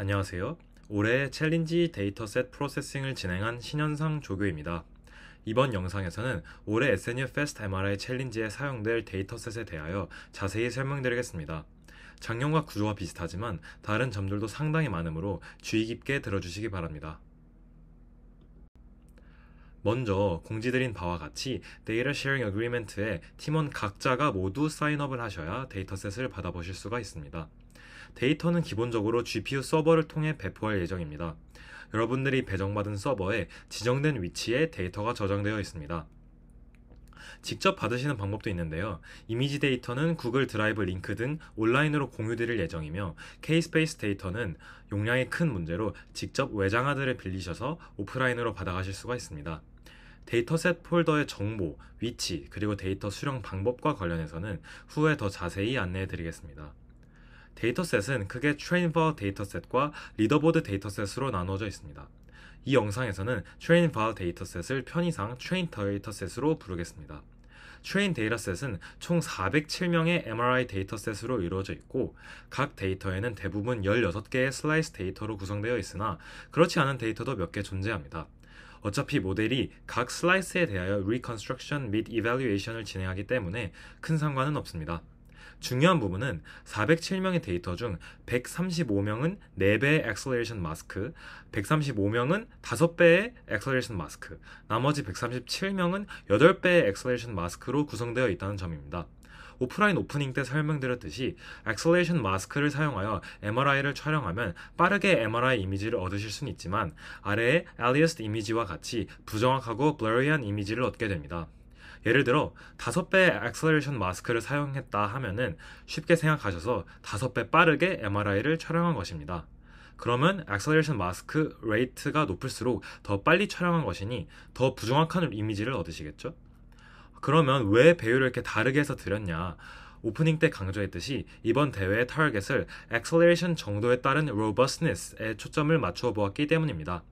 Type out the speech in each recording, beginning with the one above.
안녕하세요. 올해의 챌린지 데이터셋 프로세싱을 진행한 신현상 조교입니다. 이번 영상에서는 올해 SNU f 페 s t MRI 챌린지에 사용될 데이터셋에 대하여 자세히 설명드리겠습니다. 작년과 구조와 비슷하지만 다른 점들도 상당히 많으므로 주의 깊게 들어주시기 바랍니다. 먼저 공지드린 바와 같이 데이터 쉐어링 어그리멘트에 팀원 각자가 모두 사인업을 하셔야 데이터셋을 받아보실 수가 있습니다. 데이터는 기본적으로 GPU 서버를 통해 배포할 예정입니다. 여러분들이 배정받은 서버에 지정된 위치에 데이터가 저장되어 있습니다. 직접 받으시는 방법도 있는데요. 이미지 데이터는 구글 드라이브 링크 등 온라인으로 공유될 예정이며 K-스페이스 데이터는 용량이 큰 문제로 직접 외장하드를 빌리셔서 오프라인으로 받아가실 수가 있습니다. 데이터셋 폴더의 정보, 위치, 그리고 데이터 수령 방법과 관련해서는 후에 더 자세히 안내해 드리겠습니다. 데이터셋은 크게 트레인버 데이터셋과 리더보드 데이터셋으로 나누어져 있습니다. 이 영상에서는 트레인버 데이터셋을 편의상 트레인 데이터셋으로 부르겠습니다. 트레인 데이터셋은 총 407명의 MRI 데이터셋으로 이루어져 있고 각 데이터에는 대부분 16개의 슬라이스 데이터로 구성되어 있으나 그렇지 않은 데이터도 몇 개 존재합니다. 어차피 모델이 각 슬라이스에 대하여 리컨스트럭션 및 이밸류에이션을 진행하기 때문에 큰 상관은 없습니다. 중요한 부분은 407명의 데이터 중 135명은 4배의 엑셀레이션 마스크, 135명은 5배의 엑셀레이션 마스크, 나머지 137명은 8배의 엑셀레이션 마스크로 구성되어 있다는 점입니다. 오프라인 오프닝 때 설명드렸듯이 엑셀레이션 마스크를 사용하여 MRI를 촬영하면 빠르게 MRI 이미지를 얻으실 수는 있지만 아래의 aliased 이미지와 같이 부정확하고 blurry한 이미지를 얻게 됩니다. 예를 들어 5배의 액셀레이션 마스크를 사용했다 하면은 쉽게 생각하셔서 5배 빠르게 MRI를 촬영한 것입니다. 그러면 액셀레이션 마스크 레이트가 높을수록 더 빨리 촬영한 것이니 더 부정확한 이미지를 얻으시겠죠? 그러면 왜 배율을 이렇게 다르게 해서 드렸냐? 오프닝 때 강조했듯이 이번 대회의 타겟을 액셀레이션 정도에 따른 로버스니스에 초점을 맞춰 보았기 때문입니다.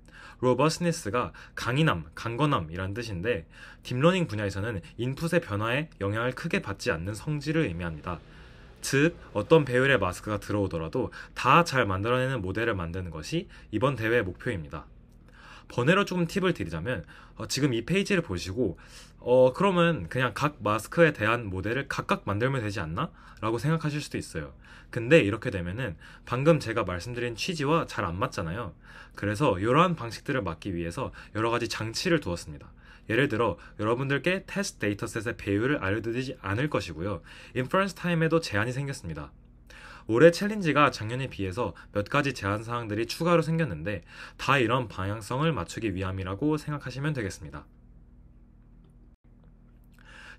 로버스니스가 강인함, 강건함이란 뜻인데 딥러닝 분야에서는 인풋의 변화에 영향을 크게 받지 않는 성질을 의미합니다. 즉, 어떤 배율의 마스크가 들어오더라도 다 잘 만들어내는 모델을 만드는 것이 이번 대회의 목표입니다. 번외로 조금 팁을 드리자면 어, 지금 이 페이지를 보시고 어 그러면 그냥 각 마스크에 대한 모델을 각각 만들면 되지 않나? 라고 생각하실 수도 있어요. 근데 이렇게 되면은 방금 제가 말씀드린 취지와 잘 안 맞잖아요. 그래서 이러한 방식들을 막기 위해서 여러 가지 장치를 두었습니다. 예를 들어 여러분들께 테스트 데이터셋의 배율을 알려드리지 않을 것이고요. 인퍼런스 타임에도 제한이 생겼습니다. 올해 챌린지가 작년에 비해서 몇 가지 제한 사항들이 추가로 생겼는데 다 이런 방향성을 맞추기 위함이라고 생각하시면 되겠습니다.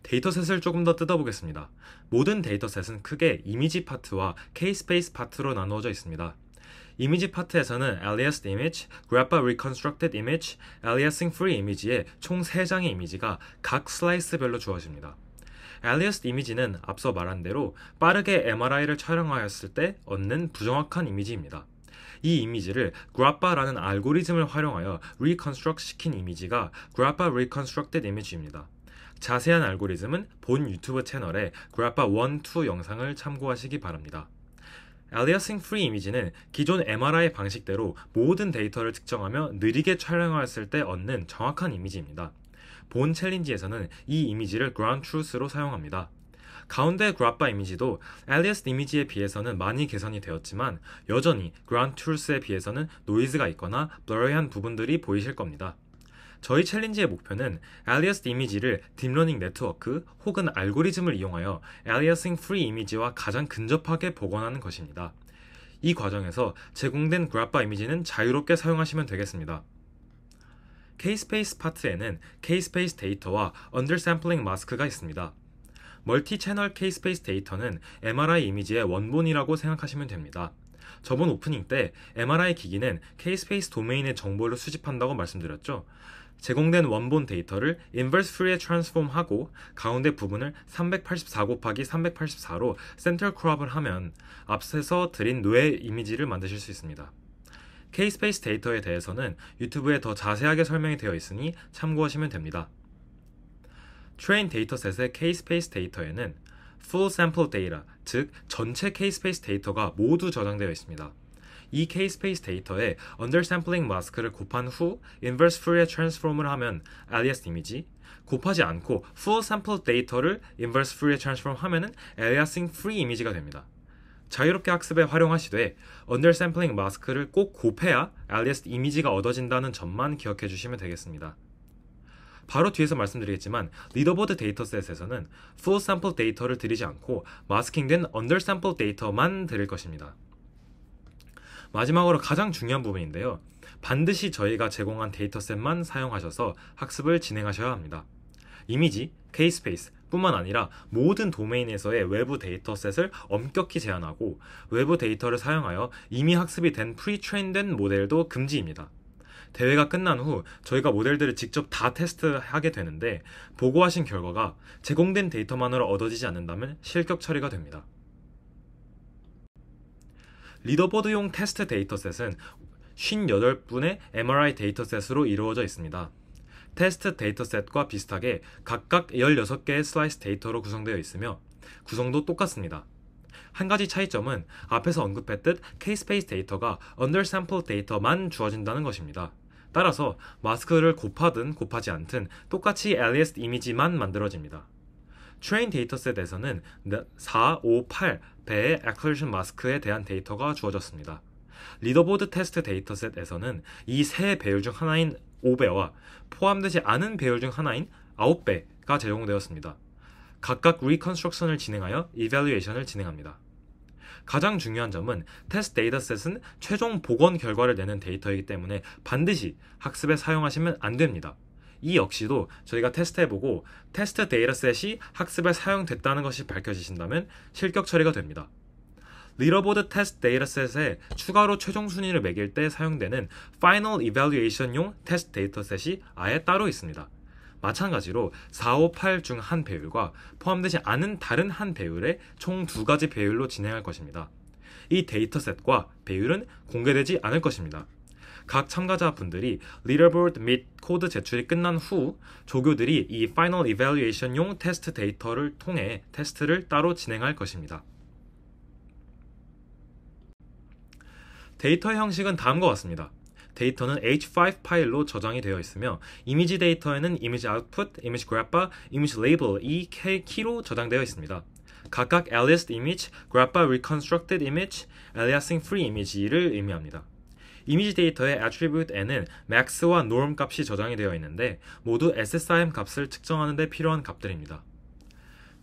데이터셋을 조금 더 뜯어보겠습니다. 모든 데이터셋은 크게 이미지 파트와 k s p a c 파트로 나누어져 있습니다. 이미지 파트에서는 aliased image, grappa reconstructed image, aliasing free 이미지의 총 3장의 이미지가 각 슬라이스별로 주어집니다. 알리어스 이미지는 앞서 말한 대로 빠르게 MRI를 촬영하였을 때 얻는 부정확한 이미지입니다. 이 이미지를 그라파라는 알고리즘을 활용하여 리컨스트럭트 시킨 이미지가 그라파 리컨스트럭트 이미지입니다. 자세한 알고리즘은 본 유튜브 채널의 그라파 1, 2 영상을 참고하시기 바랍니다. 알리어싱 프리 이미지는 기존 MRI 방식대로 모든 데이터를 측정하며 느리게 촬영하였을 때 얻는 정확한 이미지입니다. 본 챌린지에서는 이 이미지를 ground truth로 사용합니다. 가운데 그라파 이미지도 엘리어스 이미지에 비해서는 많이 개선이 되었지만 여전히 Ground t 그란 툴스에 비해서는 노이즈가 있거나 블러리한 부분들이 보이실 겁니다. 저희 챌린지의 목표는 엘리어스 이미지를 딥러닝 네트워크 혹은 알고리즘을 이용하여 엘리어싱 프리 이미지와 가장 근접하게 복원하는 것입니다. 이 과정에서 제공된 그라파 이미지는 자유롭게 사용하시면 되겠습니다. K-Space 파트에는 K-Space 데이터와 언더샘플링 마스크가 있습니다. 멀티 채널 K-Space 데이터는 MRI 이미지의 원본이라고 생각하시면 됩니다. 저번 오프닝 때 MRI 기기는 K-Space 도메인의 정보를 수집한다고 말씀드렸죠. 제공된 원본 데이터를 inverse free에 transform하고 가운데 부분을 384 곱하기 384로 센터 크롭을 하면 앞에서 드린 뇌 이미지를 만드실 수 있습니다. K-스페이스 데이터에 대해서는 유튜브에 더 자세하게 설명이 되어 있으니 참고하시면 됩니다. 트레인 데이터셋의 K-스페이스 데이터에는 full sample data, 즉 전체 K-스페이스 데이터가 모두 저장되어 있습니다. 이 K-스페이스 데이터에 undersampling 마스크를 곱한 후 inverse Fourier transform을 하면 alias 이미지, 곱하지 않고 full sample d a t a 를 inverse Fourier transform 하면 aliasing free 이미지가 됩니다. 자유롭게 학습에 활용하시되 언더샘플링 마스크를 꼭 곱해야 알리에스 이미지가 얻어진다는 점만 기억해 주시면 되겠습니다. 바로 뒤에서 말씀드리겠지만 리더보드 데이터셋에서는 풀 샘플 데이터를 드리지 않고 마스킹된 언더 샘플 데이터만 드릴 것입니다. 마지막으로 가장 중요한 부분인데요. 반드시 저희가 제공한 데이터셋만 사용하셔서 학습을 진행하셔야 합니다. 이미지, 케이스페이스, 뿐만 아니라 모든 도메인에서의 외부 데이터셋을 엄격히 제한하고 외부 데이터를 사용하여 이미 학습이 된 프리트레인된 모델도 금지입니다. 대회가 끝난 후 저희가 모델들을 직접 다 테스트하게 되는데 보고하신 결과가 제공된 데이터만으로 얻어지지 않는다면 실격 처리가 됩니다. 리더보드용 테스트 데이터셋은 58분의 MRI 데이터셋으로 이루어져 있습니다. 테스트 데이터셋과 비슷하게 각각 16개의 슬라이스 데이터로 구성되어 있으며 구성도 똑같습니다. 한 가지 차이점은 앞에서 언급했듯 K-Space 데이터가 Undersample 데이터만 주어진다는 것입니다. 따라서 마스크를 곱하든 곱하지 않든 똑같이 alias 이미지만 만들어집니다. 트레인 데이터셋에서는 4, 5, 8배의 a c c e l e r t i o n 마스크에 대한 데이터가 주어졌습니다. 리더보드 테스트 데이터셋에서는 이 세 배열 중 하나인 5배와 포함되지 않은 배열 중 하나인 9배가 제공되었습니다. 각각 리컨스트럭션을 진행하여 이밸리에이션을 진행합니다. 가장 중요한 점은 테스트 데이터셋은 최종 복원 결과를 내는 데이터이기 때문에 반드시 학습에 사용하시면 안 됩니다. 이 역시도 저희가 테스트해보고 테스트 데이터셋이 학습에 사용됐다는 것이 밝혀지신다면 실격 처리가 됩니다. 리더보드 테스트 데이터셋에 추가로 최종 순위를 매길 때 사용되는 Final e v a l u a t i o n 용 테스트 데이터셋이 아예 따로 있습니다. 마찬가지로 4, 5, 8 중 한 배율과 포함되지 않은 다른 한 배율의 총 두 가지 배율로 진행할 것입니다. 이 데이터셋과 배율은 공개되지 않을 것입니다. 각 참가자분들이 리더보드 및 코드 제출이 끝난 후 조교들이 이 파이널 이밸리에이션용 테스트 데이터를 통해 테스트를 따로 진행할 것입니다. 데이터 형식은 다음과 같습니다. 데이터는 H5 파일로 저장이 되어 있으며 이미지 데이터에는 이미지 아웃풋, 이미지 그래파, 이미지 레이블 이 키로 저장되어 있습니다. 각각 aliased image, grappa reconstructed image, aliasing free image를 의미합니다. 이미지 데이터의 attribute n은 max와 norm 값이 저장이 되어 있는데 모두 SSIM 값을 측정하는 데 필요한 값들입니다.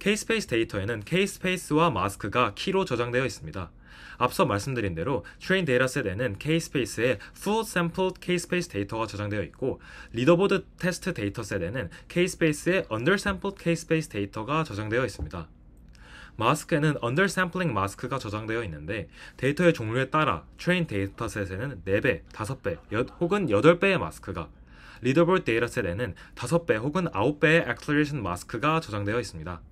K-space 데이터에는 K-space와 마스크가 키로 저장되어 있습니다. 앞서 말씀드린 대로 트레인 데이터셋에는 K-스페이스에 full sampled K-스페이스 데이터가 저장되어 있고 리더보드 테스트 데이터셋에는 K-스페이스에 undersampled K-스페이스 데이터가 저장되어 있습니다. 마스크에는 undersampling 마스크가 저장되어 있는데 데이터의 종류에 따라 트레인 데이터셋에는 4배, 5배 혹은 8배의 마스크가 리더볼 데이터셋에는 5배 혹은 9배의 acceleration 마스크가 저장되어 있습니다.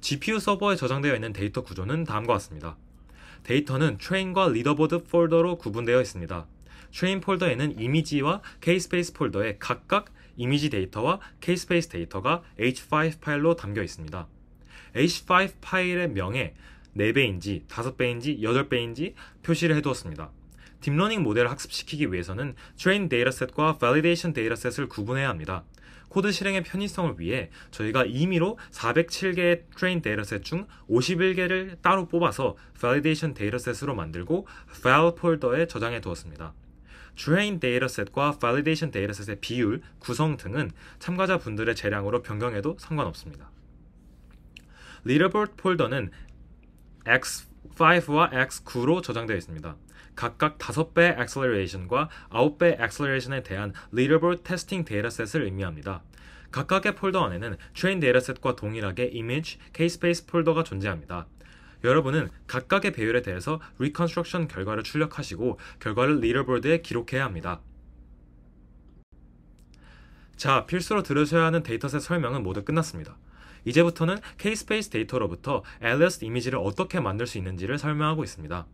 GPU 서버에 저장되어 있는 데이터 구조는 다음과 같습니다. 데이터는 트레인과 리더보드 폴더로 구분되어 있습니다. 트레인 폴더에는 이미지와 K-Space 폴더에 각각 이미지 데이터와 K-Space 데이터가 H5 파일로 담겨 있습니다. H5 파일의 명에 4배인지 5배인지 8배인지 표시를 해두었습니다. 딥러닝 모델을 학습시키기 위해서는 트레인 데이터셋과 v a l i d 데이터셋을 구분해야 합니다. 코드 실행의 편의성을 위해 저희가 임의로 407개의 t r a 데이터셋 중 51개를 따로 뽑아서 validation 데이터셋으로 만들고 file 폴더에 저장해 두었습니다. t r a 데이터셋과 validation 데이터셋의 비율, 구성 등은 참가자 분들의 재량으로 변경해도 상관없습니다. leaderboard 폴더는 X5와 X9로 저장되어 있습니다. 각각 5배 액셀레이션과 9배 액셀레이션에 대한 리더볼 테스팅 데이터셋을 의미합니다. 각각의 폴더 안에는 트레인 데이터셋과 동일하게 image, k-space 폴더가 존재합니다. 여러분은 각각의 배열에 대해서 reconstruction 결과를 출력하시고 결과를 리더보드에 기록해야 합니다. 자, 필수로 들으셔야 하는 데이터셋 설명은 모두 끝났습니다. 이제부터는 K-Space 데이터로부터 Alias 이미지를 어떻게 만들 수 있는지를 설명하고 있습니다.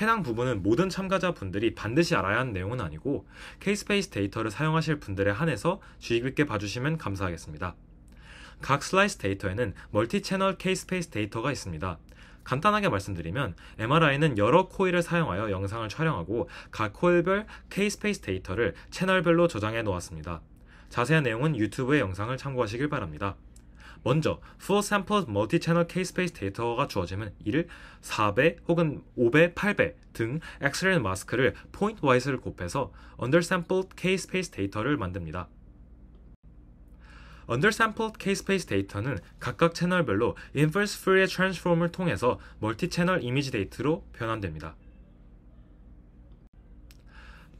해당 부분은 모든 참가자분들이 반드시 알아야 하는 내용은 아니고 케이스페이스 데이터를 사용하실 분들에 한해서 주의 깊게 봐주시면 감사하겠습니다. 각 슬라이스 데이터에는 멀티 채널 케이스페이스 데이터가 있습니다. 간단하게 말씀드리면 MRI는 여러 코일을 사용하여 영상을 촬영하고 각 코일별 케이스페이스 데이터를 채널별로 저장해 놓았습니다. 자세한 내용은 유튜브의 영상을 참고하시길 바랍니다. 먼저 full sample multi-channel k s p a c e 데이터가 주어지면 이를 4배 혹은 5배, 8배 등 엑스레인 마스크를 point w i s e 를 곱해서 undersampled c s p a c e 데이터를 만듭니다. undersampled c s space 데이터는 각각 채널별로 inverse Fourier transform을 통해서 멀티채널 이미지 데이터로 변환됩니다.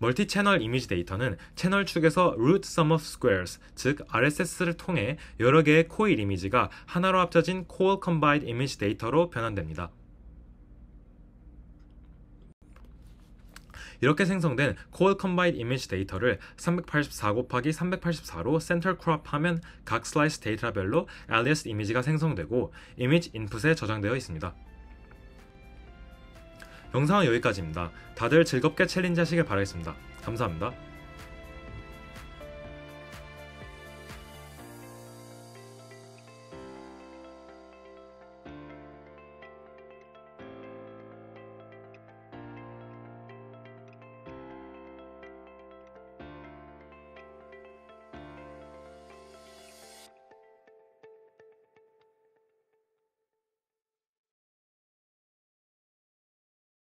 멀티 채널 이미지 데이터는 채널 축에서 root sum of squares, 즉 RSS를 통해 여러 개의 코일 이미지가 하나로 합쳐진 coil combined image 데이터로 변환됩니다. 이렇게 생성된 Coil Combined Image 데이터를 384 곱하기 384로 Center Crop 하면 각 슬라이스 데이터별로 Alias 이미지가 생성되고 이미지 g e Input에 저장되어 있습니다. 영상은 여기까지입니다. 다들 즐겁게 챌린지 하시길 바라겠습니다. 감사합니다.